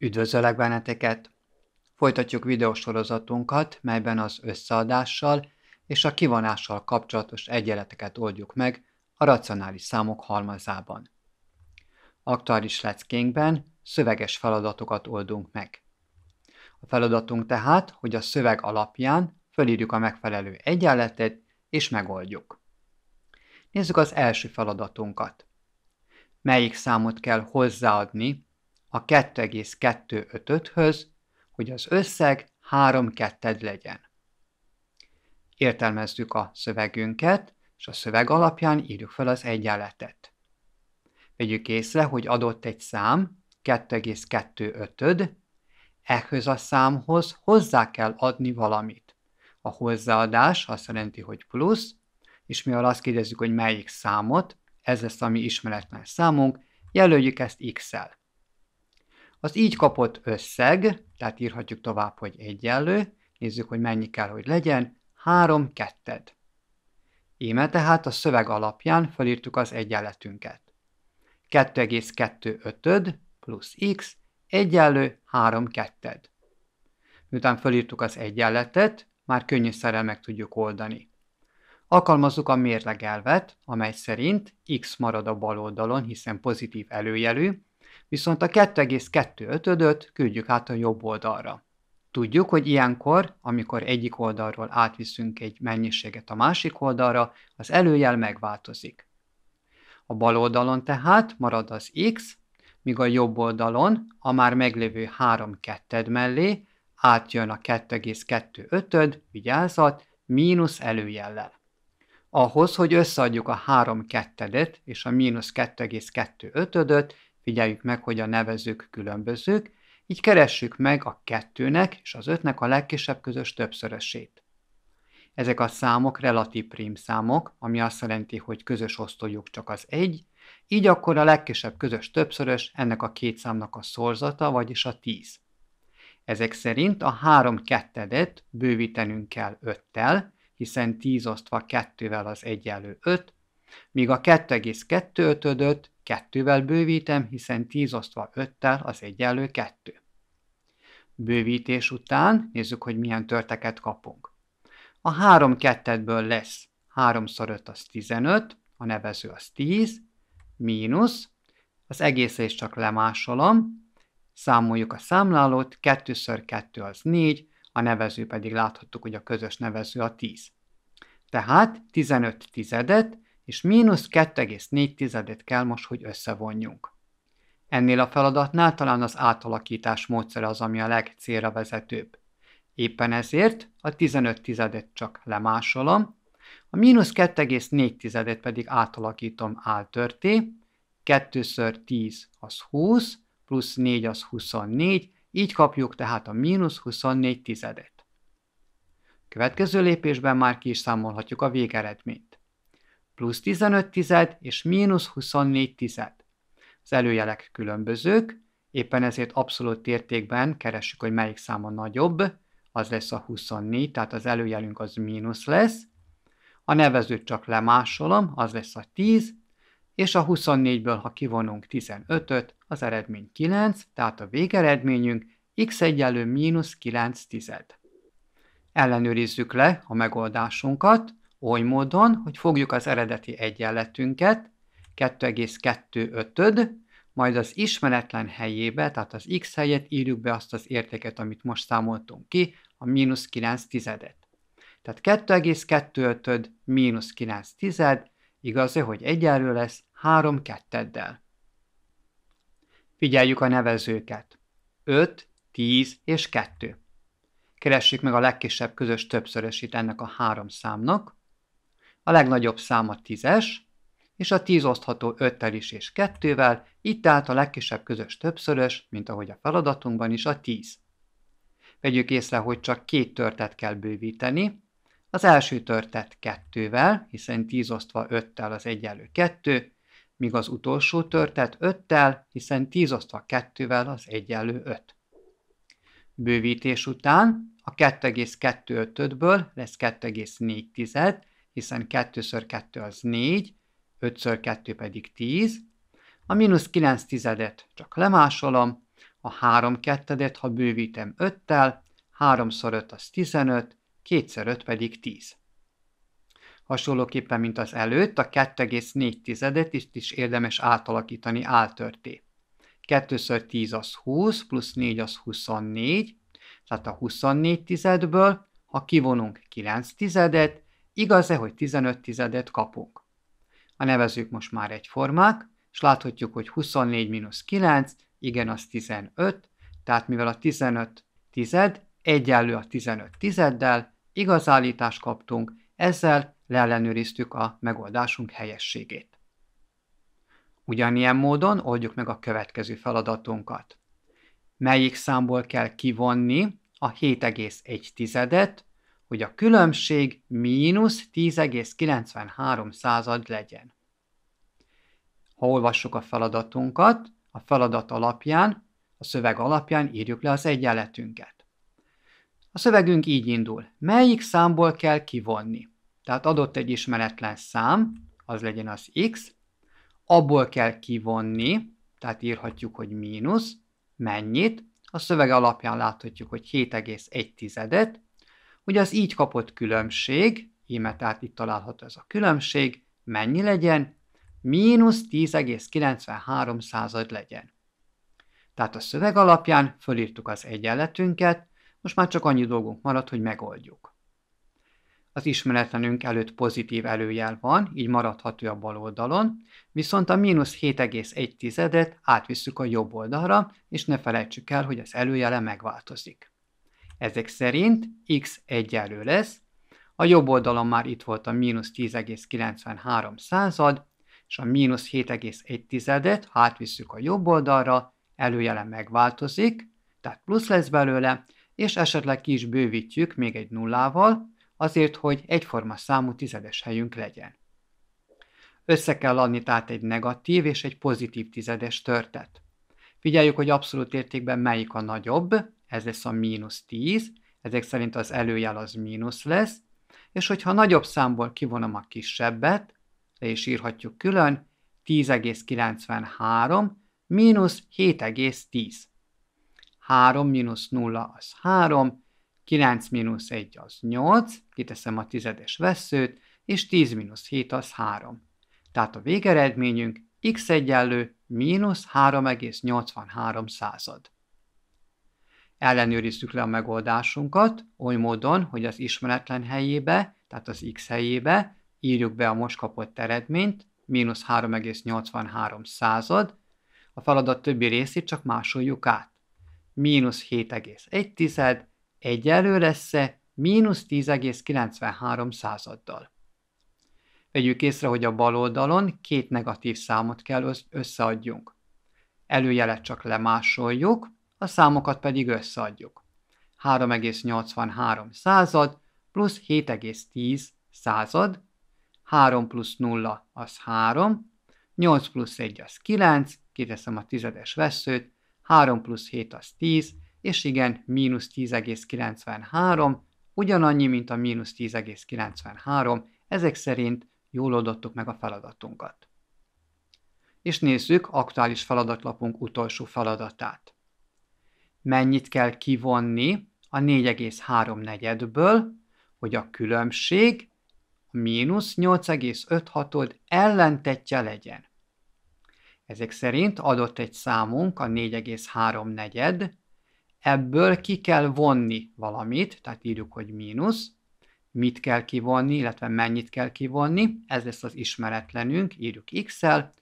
Üdvözöllek benneteket! Folytatjuk videósorozatunkat, melyben az összeadással és a kivonással kapcsolatos egyenleteket oldjuk meg a racionális számok halmazában. Aktuális leckénkben szöveges feladatokat oldunk meg. A feladatunk tehát, hogy a szöveg alapján fölírjuk a megfelelő egyenletet és megoldjuk. Nézzük az első feladatunkat. Melyik számot kell hozzáadni a 2,25-höz, hogy az összeg 3 ketted legyen. Értelmezzük a szövegünket, és a szöveg alapján írjuk fel az egyenletet. Vegyük észre, hogy adott egy szám, 2,25-öd, ehhez a számhoz hozzá kell adni valamit. A hozzáadás azt jelenti, hogy plusz, és mivel azt kérdezzük, hogy melyik számot, ez lesz a mi ismeretlen számunk, jelöljük ezt x-el. Az így kapott összeg, tehát írhatjuk tovább, hogy egyenlő, nézzük, hogy mennyi kell, hogy legyen, 3 ketted. Íme tehát a szöveg alapján felírtuk az egyenletünket. 225 ötöd plusz x egyenlő 3 ketted. Miután felírtuk az egyenletet, már könnyű szerel meg tudjuk oldani. Alkalmazzuk a mérlegelvet, amely szerint x marad a bal oldalon, hiszen pozitív előjelű, viszont a 2,25-öt küldjük át a jobb oldalra. Tudjuk, hogy ilyenkor, amikor egyik oldalról átviszünk egy mennyiséget a másik oldalra, az előjel megváltozik. A bal oldalon tehát marad az x, míg a jobb oldalon a már meglévő 3 ketted mellé átjön a 2,25-öd, vigyázat, mínusz előjellel. Ahhoz, hogy összeadjuk a 3 kettedet és a mínusz 2,25-öt, Figyeljük meg, hogy a nevezők különbözők, így keressük meg a kettőnek és az ötnek a legkisebb közös többszörösét. Ezek a számok relatív számok, ami azt jelenti, hogy közös osztójuk csak az egy, így akkor a legkisebb közös többszörös ennek a két számnak a szorzata, vagyis a 10. Ezek szerint a 3 kettedet bővítenünk kell 5-tel, hiszen 10 osztva 2-vel az egyenlő 5, míg a 2,2 ötödöt kettővel bővítem, hiszen 10 osztva 5-tel az egyenlő 2. Bővítés után nézzük, hogy milyen törteket kapunk. A 3 kettedből lesz 3x5 az 15, a nevező az 10, mínusz, az is csak lemásolom, számoljuk a számlálót, 2x2 az 4, a nevező pedig láthattuk, hogy a közös nevező a 10. Tehát 15 tizedet és mínusz 2,4-et kell most, hogy összevonjunk. Ennél a feladatnál talán az átalakítás módszere az, ami a legcélra vezetőbb. Éppen ezért a 15 tizedet csak lemásolom, a mínusz 2,4 tizedet pedig átalakítom áltörté, 2-ször 10 az 20, plusz 4 az 24, így kapjuk tehát a mínusz 24 tizedet. Következő lépésben már ki is számolhatjuk a végeredményt plusz 15 tized és mínusz 24 tized. Az előjelek különbözők, éppen ezért abszolút értékben keressük, hogy melyik száma nagyobb, az lesz a 24, tehát az előjelünk az mínusz lesz, a nevezőt csak lemásolom, az lesz a 10, és a 24-ből, ha kivonunk 15-öt, az eredmény 9, tehát a végeredményünk x egyenlő mínusz 9 tized. Ellenőrizzük le a megoldásunkat, oly módon, hogy fogjuk az eredeti egyenletünket, 2,25-öd, majd az ismeretlen helyébe, tehát az x helyet írjuk be azt az értéket, amit most számoltunk ki, a mínusz 9 tizedet. Tehát 2,25 mínusz 9 tized, igaz-e, hogy egyenlő lesz 3 ketteddel. Figyeljük a nevezőket. 5, 10 és 2. Keressük meg a legkisebb közös többszörösét ennek a három számnak a legnagyobb száma 10-es, és a 10 osztható 5-tel is és 2-vel, itt tehát a legkisebb közös többszörös, mint ahogy a feladatunkban is a 10. Vegyük észre, hogy csak két törtet kell bővíteni. Az első törtet 2-vel, hiszen 10 osztva 5-tel az egyenlő 2, míg az utolsó törtet 5-tel, hiszen 10 osztva 2-vel az egyenlő 5. Bővítés után a 2,25-ből lesz 2,4, hiszen 2x2 az 4, 5x2 pedig 10, a mínusz 9 tizedet csak lemásolom, a 3 kettedet, ha bővítem 5-tel, 3x5 az 15, 2x5 pedig 10. Hasonlóképpen, mint az előtt, a 2,4 tizedet is, is érdemes átalakítani áltörté. 2x10 az 20, plusz 4 az 24, tehát a 24 tizedből, ha kivonunk 9 tizedet, Igaz-e, hogy 15 tizedet kapunk? A nevezők most már egyformák, és láthatjuk, hogy 24 mínusz 9, igen, az 15, tehát mivel a 15 tized egyenlő a 15 tizeddel, igaz állítást kaptunk, ezzel leellenőriztük a megoldásunk helyességét. Ugyanilyen módon oldjuk meg a következő feladatunkat. Melyik számból kell kivonni a 7,1-et, hogy a különbség mínusz 10,93 század legyen. Ha olvassuk a feladatunkat, a feladat alapján, a szöveg alapján írjuk le az egyenletünket. A szövegünk így indul. Melyik számból kell kivonni? Tehát adott egy ismeretlen szám, az legyen az x, abból kell kivonni, tehát írhatjuk, hogy mínusz, mennyit, a szöveg alapján láthatjuk, hogy 7,1-et, hogy az így kapott különbség, íme tehát itt található ez a különbség, mennyi legyen? Mínusz 10,93 század legyen. Tehát a szöveg alapján fölírtuk az egyenletünket, most már csak annyi dolgunk maradt, hogy megoldjuk. Az ismeretlenünk előtt pozitív előjel van, így maradható a bal oldalon, viszont a mínusz 7,1-et átvisszük a jobb oldalra, és ne felejtsük el, hogy az előjele megváltozik. Ezek szerint x egyenlő lesz, a jobb oldalon már itt volt a mínusz 10,93 század, és a mínusz 71 tizedet átvisszük a jobb oldalra, előjelen megváltozik, tehát plusz lesz belőle, és esetleg ki is bővítjük még egy nullával, azért, hogy egyforma számú tizedes helyünk legyen. Össze kell adni tehát egy negatív és egy pozitív tizedes törtet. Figyeljük, hogy abszolút értékben melyik a nagyobb, ez lesz a mínusz 10, ezek szerint az előjel az mínusz lesz, és hogyha nagyobb számból kivonom a kisebbet, le is írhatjuk külön, 10,93 mínusz 7,10. 3 mínusz 0 az 3, 9 mínusz 1 az 8, kiteszem a tizedes veszőt, és 10 mínusz 7 az 3. Tehát a végeredményünk x egyenlő mínusz 3,83 század ellenőrizzük le a megoldásunkat oly módon, hogy az ismeretlen helyébe, tehát az x helyébe írjuk be a most kapott eredményt, mínusz 3,83 század, a feladat többi részét csak másoljuk át. Mínusz 7,1 tized, egyelő lesz-e mínusz 10,93 századdal. Vegyük észre, hogy a bal oldalon két negatív számot kell összeadjunk. Előjelet csak lemásoljuk, a számokat pedig összeadjuk. 3,83 század plusz 7,10 század, 3 plusz 0 az 3, 8 plusz 1 az 9, kiteszem a tizedes veszőt, 3 plusz 7 az 10, és igen, mínusz 10,93, ugyanannyi, mint a mínusz 10,93, ezek szerint jól oldottuk meg a feladatunkat. És nézzük aktuális feladatlapunk utolsó feladatát mennyit kell kivonni a 4,3 negyedből, hogy a különbség a mínusz 8,56 ellentetje legyen. Ezek szerint adott egy számunk, a 4,3 negyed, ebből ki kell vonni valamit, tehát írjuk, hogy mínusz, mit kell kivonni, illetve mennyit kell kivonni, ez lesz az ismeretlenünk, írjuk x-el,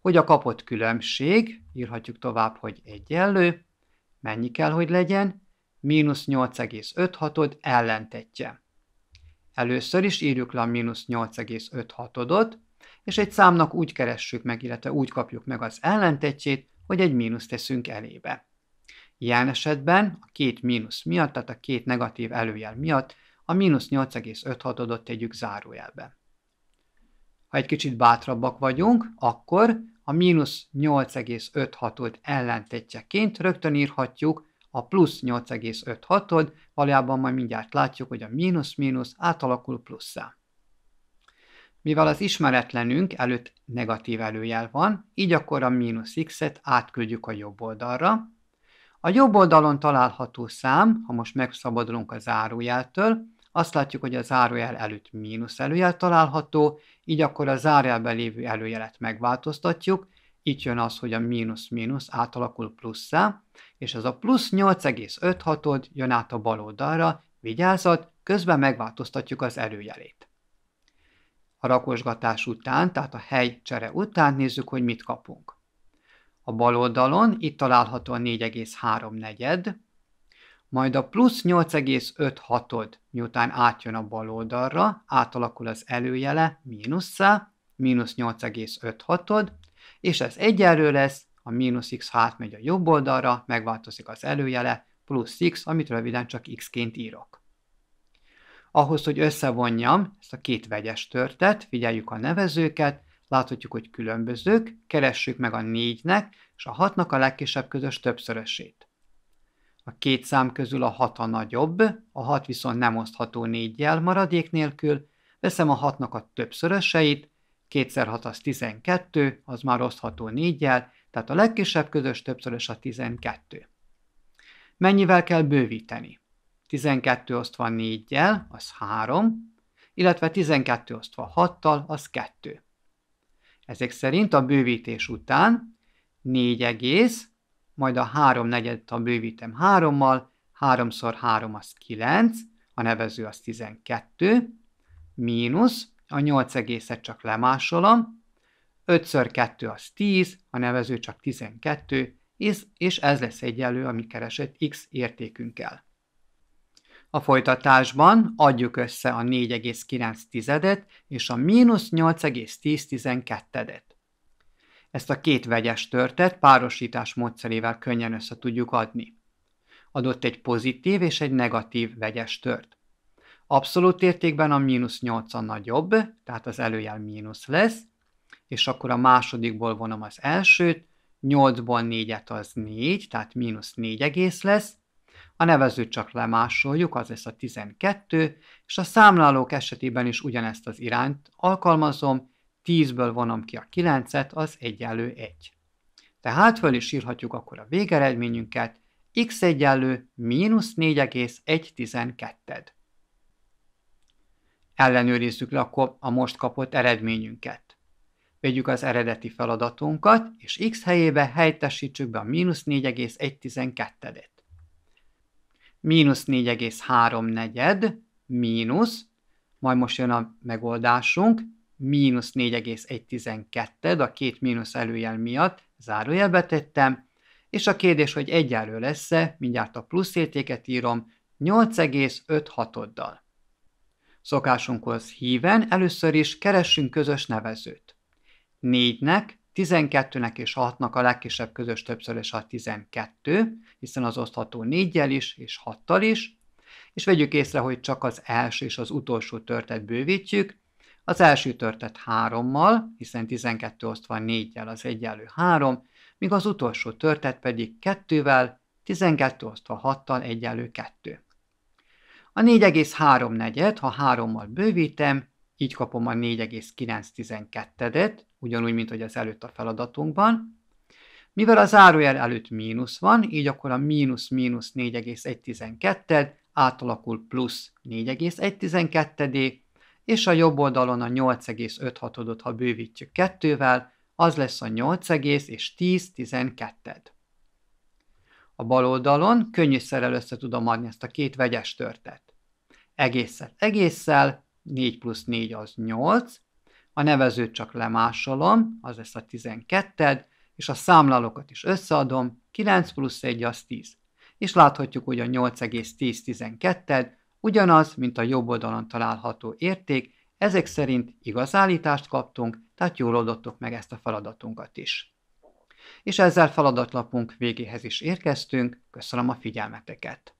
hogy a kapott különbség, írhatjuk tovább, hogy egyenlő, mennyi kell, hogy legyen? Mínusz 8,56-od ellentetje. Először is írjuk le a mínusz 8,56-odot, és egy számnak úgy keressük meg, illetve úgy kapjuk meg az ellentetjét, hogy egy mínusz teszünk elébe. Ilyen esetben a két mínusz miatt, tehát a két negatív előjel miatt a mínusz 8,56-odot tegyük zárójelbe. Ha egy kicsit bátrabbak vagyunk, akkor a mínusz 8,56-od ellentétjeként rögtön írhatjuk a plusz 8,56-od, valójában majd mindjárt látjuk, hogy a mínusz-mínusz átalakul plusszá. Mivel az ismeretlenünk előtt negatív előjel van, így akkor a mínusz x-et átküldjük a jobb oldalra. A jobb oldalon található szám, ha most megszabadulunk a zárójeltől, azt látjuk, hogy a zárójel előtt mínusz előjel található, így akkor a zárjelben lévő előjelet megváltoztatjuk, itt jön az, hogy a mínusz-mínusz átalakul plusszá, és az a plusz 8,56 jön át a bal oldalra, vigyázat, közben megváltoztatjuk az előjelét. A rakosgatás után, tehát a hely csere után nézzük, hogy mit kapunk. A bal oldalon itt található a 4,3 negyed, majd a plusz 8,56-od, miután átjön a bal oldalra, átalakul az előjele mínusszá, mínusz 8,56-od, és ez egyenlő lesz, a mínusz x, ha átmegy a jobb oldalra, megváltozik az előjele, plusz x, amit röviden csak x-ként írok. Ahhoz, hogy összevonjam ezt a két vegyes törtet, figyeljük a nevezőket, láthatjuk, hogy különbözők, keressük meg a 4-nek és a 6-nak a legkisebb közös többszörösét. A két szám közül a hat a nagyobb, a hat viszont nem osztható négyjel maradék nélkül, veszem a hatnak a többszöröseit, kétszer hat az 12, az már osztható négyjel, tehát a legkisebb közös többszörös a 12. Mennyivel kell bővíteni? 12 osztva 4-jel, az 3, illetve 12 osztva 6-tal, az 2. Ezek szerint a bővítés után 4 egész majd a három negyedet a bővítem hárommal, háromszor három az kilenc, a nevező az 12, mínusz, a 8 egészet csak lemásolom, 5x2 az 10, a nevező csak 12, és, és ez lesz egyenlő a mi keresett x értékünkkel. A folytatásban adjuk össze a 4,9-et és a mínusz 8,10-et. 12 ezt a két vegyes törtet párosítás módszerével könnyen össze tudjuk adni. Adott egy pozitív és egy negatív vegyes tört. Abszolút értékben a mínusz 8 a nagyobb, tehát az előjel mínusz lesz, és akkor a másodikból vonom az elsőt, 8-ból 4-et az 4, tehát mínusz 4 egész lesz, a nevezőt csak lemásoljuk, az lesz a 12, és a számlálók esetében is ugyanezt az irányt alkalmazom, 10-ből vonom ki a 9-et, az egyenlő 1. Tehát föl is írhatjuk akkor a végeredményünket, x egyenlő mínusz 4,1 Ellenőrizzük le akkor a most kapott eredményünket. Vegyük az eredeti feladatunkat, és x helyébe helyettesítsük be a mínusz 4112 et Mínusz 4,3 negyed, mínusz, majd most jön a megoldásunk, mínusz 4,12, de a két mínusz előjel miatt, zárójelbe tettem, és a kérdés, hogy egyenlő lesz-e, mindjárt a plusz értéket írom, 8,56-oddal. Szokásunkhoz híven először is keressünk közös nevezőt. 4-nek, 12-nek és 6-nak a legkisebb közös többszörös a 12, hiszen az osztható 4-jel is és 6-tal is, és vegyük észre, hogy csak az első és az utolsó törtet bővítjük, az első törtet hárommal, hiszen 12 osztva 4-jel az egyenlő 3, míg az utolsó törtet pedig 2-vel, 12 osztva 6-tal egyenlő 2. A 4,3 negyed, ha 3-mal bővítem, így kapom a 4,912-et, ugyanúgy, mint hogy az előtt a feladatunkban. Mivel a zárójel előtt mínusz van, így akkor a mínusz mínusz 4,112-ed átalakul plusz 4,112-ed, és a jobb oldalon a 856 ot ha bővítjük kettővel, az lesz a 8 és 10 12 A bal oldalon könnyűszerrel össze tudom adni ezt a két vegyes törtet. Egészet egészszel, 4 plusz 4 az 8, a nevezőt csak lemásolom, az lesz a 12 és a számlálókat is összeadom, 9 plusz 1 az 10. És láthatjuk, hogy a 8,10-12 Ugyanaz, mint a jobb oldalon található érték, ezek szerint igaz állítást kaptunk, tehát jól oldottuk meg ezt a feladatunkat is. És ezzel feladatlapunk végéhez is érkeztünk, köszönöm a figyelmeteket!